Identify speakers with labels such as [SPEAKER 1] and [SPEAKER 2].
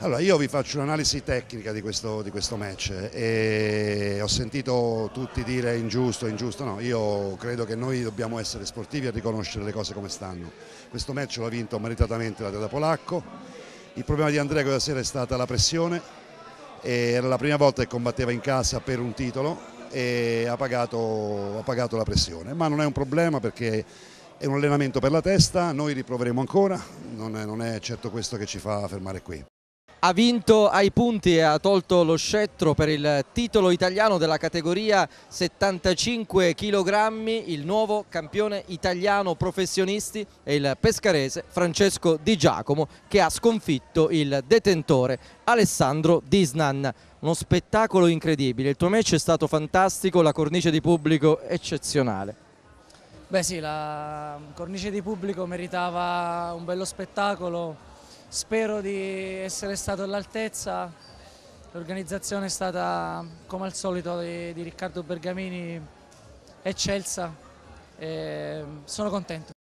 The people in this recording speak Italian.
[SPEAKER 1] Allora io vi faccio un'analisi tecnica di questo, di questo match eh, e ho sentito tutti dire ingiusto, ingiusto, no, io credo che noi dobbiamo essere sportivi e riconoscere le cose come stanno. Questo match l'ha vinto meritatamente la della Polacco, il problema di Andrea quella sera è stata la pressione, era la prima volta che combatteva in casa per un titolo e ha pagato, ha pagato la pressione, ma non è un problema perché è un allenamento per la testa, noi riproveremo ancora, non è, non è certo questo che ci fa fermare qui
[SPEAKER 2] ha vinto ai punti e ha tolto lo scettro per il titolo italiano della categoria 75 kg il nuovo campione italiano professionisti è il pescarese Francesco Di Giacomo che ha sconfitto il detentore Alessandro Disnan uno spettacolo incredibile il tuo match è stato fantastico la cornice di pubblico eccezionale
[SPEAKER 3] Beh sì, la cornice di pubblico meritava un bello spettacolo Spero di essere stato all'altezza, l'organizzazione è stata come al solito di, di Riccardo Bergamini eccelsa, e sono contento.